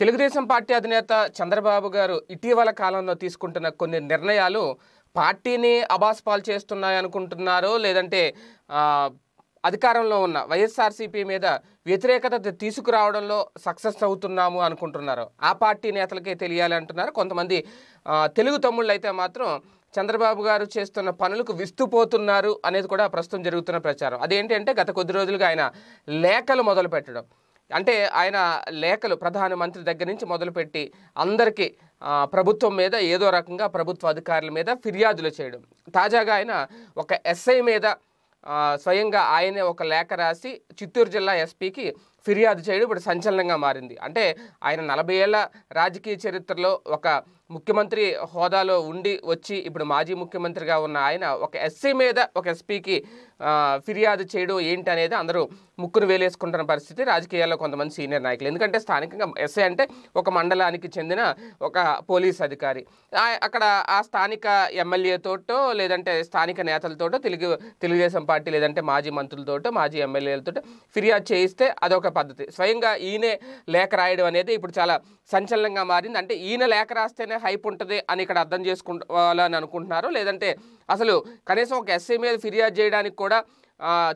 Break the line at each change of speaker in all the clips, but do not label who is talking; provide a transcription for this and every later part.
Telugu Desam party అధినేత చంద్రబాబు గారు ఇటీవల కాలంలో తీసుకుంటున్న కొన్ని నిర్ణయాలు పార్టీని అబాస్పాలు చేస్తున్నాయి అనుకుంటున్నారో లేదంటే అధికారంలో ఉన్న వైఎస్ఆర్సీపీ మీద వ్యతిరేకత తీసుకురావడంలో సక్సెస్ అవుతున్నాము అనుకుంటున్నారు ఆ పార్టీ నేతలకే తెలియాలి అంటున్నారు కొంతమంది తెలుగు తమ్ముళ్ళు అయితే మాత్రం చంద్రబాబు గారు చేస్తున్న పనులకు విస్తుపోతున్నారు అనేది కూడా ప్రస్తుతం జరుగుతున్న ప్రచారం అదేంటంటే గత కొద్ది రోజులుగా ఆయన లేఖలు మొదలుపెట్టడం అంటే ఆయన లేఖలు ప్రధానమంత్రి దగ్గర నుంచి మొదలుపెట్టి అందరికీ ప్రభుత్వం మీద ఏదో రకంగా ప్రభుత్వ అధికారుల మీద ఫిర్యాదులు చేయడం తాజాగా ఆయన ఒక ఎస్ఐ మీద స్వయంగా ఆయనే ఒక లేఖ రాసి చిత్తూరు జిల్లా ఎస్పీకి ఫిర్యాదు చేయడం ఇప్పుడు సంచలనంగా మారింది అంటే ఆయన నలభై ఏళ్ళ రాజకీయ చరిత్రలో ఒక ముఖ్యమంత్రి హోదాలో ఉండి వచ్చి ఇప్పుడు మాజీ ముఖ్యమంత్రిగా ఉన్న ఆయన ఒక ఎస్సీ మీద ఒక ఎస్పీకి ఫిర్యాదు చేయడం ఏంటి అనేది అందరూ ముక్కును వేలేసుకుంటున్న పరిస్థితి రాజకీయాల్లో కొంతమంది సీనియర్ నాయకులు ఎందుకంటే స్థానికంగా ఎస్ఐ అంటే ఒక మండలానికి చెందిన ఒక పోలీస్ అధికారి అక్కడ ఆ స్థానిక ఎమ్మెల్యేతోటో లేదంటే స్థానిక నేతలతోటో తెలుగు తెలుగుదేశం పార్టీ లేదంటే మాజీ మంత్రులతోటో మాజీ ఎమ్మెల్యేలతో ఫిర్యాదు చేయిస్తే అదొక పద్ధతి స్వయంగా ఈయనే లేఖ రాయడం అనేది ఇప్పుడు చాలా సంచలనంగా మారింది అంటే ఈయన లేఖ రాస్తేనే హైప్ ఉంటుంది అని ఇక్కడ అర్థం చేసుకోవాలని అనుకుంటున్నారు లేదంటే అసలు కనీసం ఒక ఎస్సీ మీద ఫిర్యాదు చేయడానికి కూడా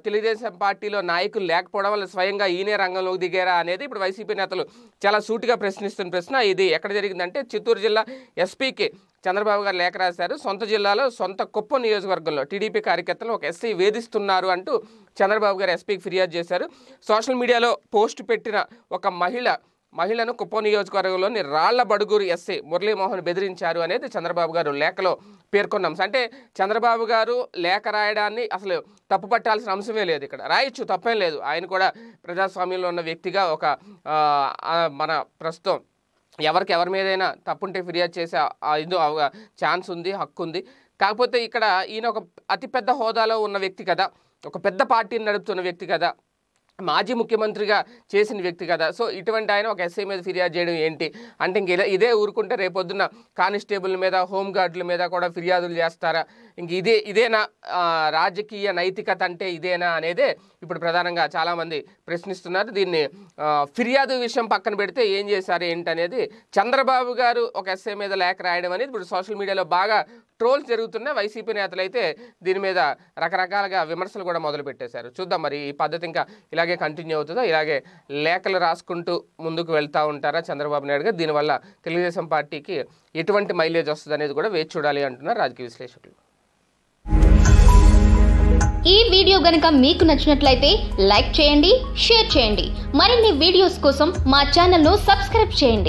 తెలుగుదేశం పార్టీలో నాయకులు లేకపోవడం వల్ల స్వయంగా ఈయనే రంగంలోకి దిగారా అనేది ఇప్పుడు వైసీపీ నేతలు చాలా సూటిగా ప్రశ్నిస్తున్న ప్రశ్న ఇది ఎక్కడ జరిగిందంటే చిత్తూరు జిల్లా ఎస్పీకి చంద్రబాబు గారు లేఖ రాశారు సొంత జిల్లాలో సొంత కుప్ప నియోజకవర్గంలో టీడీపీ కార్యకర్తలు ఒక ఎస్సీ వేధిస్తున్నారు అంటూ చంద్రబాబు గారు ఎస్పీకి ఫిర్యాదు చేశారు సోషల్ మీడియాలో పోస్ట్ పెట్టిన ఒక మహిళ మహిళను కుప్ప నియోజకవర్గంలోని రాళ్ల బడుగురు ఎస్ఐ మురళీమోహన్ బెదిరించారు అనేది చంద్రబాబు గారు లేఖలో పేర్కొన్నాం అంటే చంద్రబాబు గారు లేఖ రాయడాన్ని అసలు తప్పు పట్టాల్సిన అంశమే లేదు ఇక్కడ రాయొచ్చు తప్పేం లేదు ఆయన కూడా ప్రజాస్వామ్యంలో ఉన్న వ్యక్తిగా ఒక మన ప్రస్తుతం ఎవరికి ఎవరి మీదైనా తప్పుంటే ఫిర్యాదు చేసే ఛాన్స్ ఉంది హక్కు ఉంది కాకపోతే ఇక్కడ ఈయన ఒక అతిపెద్ద హోదాలో ఉన్న వ్యక్తి కదా ఒక పెద్ద పార్టీని నడుపుతున్న వ్యక్తి కదా మాజీ ముఖ్యమంత్రిగా చేసిన వ్యక్తి కదా సో ఇటువంటి ఆయన ఒక ఎస్ఐ మీద ఫిర్యాదు చేయడం ఏంటి అంటే ఇంక ఇదే ఊరుకుంటే రేపొద్దున కానిస్టేబుల్ మీద హోంగార్డుల మీద కూడా ఫిర్యాదులు చేస్తారా ఇంక ఇదే ఇదేనా రాజకీయ నైతికత అంటే ఇదేనా అనేదే ఇప్పుడు ప్రధానంగా చాలామంది ప్రశ్నిస్తున్నారు దీన్ని ఫిర్యాదు విషయం పక్కన పెడితే ఏం చేశారు ఏంటనేది చంద్రబాబు గారు ఒక ఎస్ఐ మీద లేఖ రాయడం అనేది ఇప్పుడు సోషల్ మీడియాలో బాగా ట్రోల్ జరుగుతున్న వైసీపీ నేతలు అయితే దీని మీద రకరకాలుగా విమర్శలు కూడా మొదలుపెట్టేశారు చూద్దాం మరి ఈ పద్ధతి ఇంకా ఇలాగే ఇలాగే కంటిన్యూ అవుతుందో ఇలాగే లేఖలు రాసుకుంటూ ముందుకు వెళ్తూ ఉంటారా చంద్రబాబు నాయుడు గారు దీనివల్ల తెలుగుదేశం పార్టీకి ఎటువంటి మైలేజ్ వస్తుంది అనేది కూడా వేచి చూడాలి అంటున్నారు రాజకీయ విశ్లేషకులు ఈ వీడియో గనక మీకు నచ్చినట్లయితే లైక్ చేయండి షేర్ చేయండి మరిన్ని వీడియోస్ కోసం మా ను సబ్స్క్రైబ్ చేయండి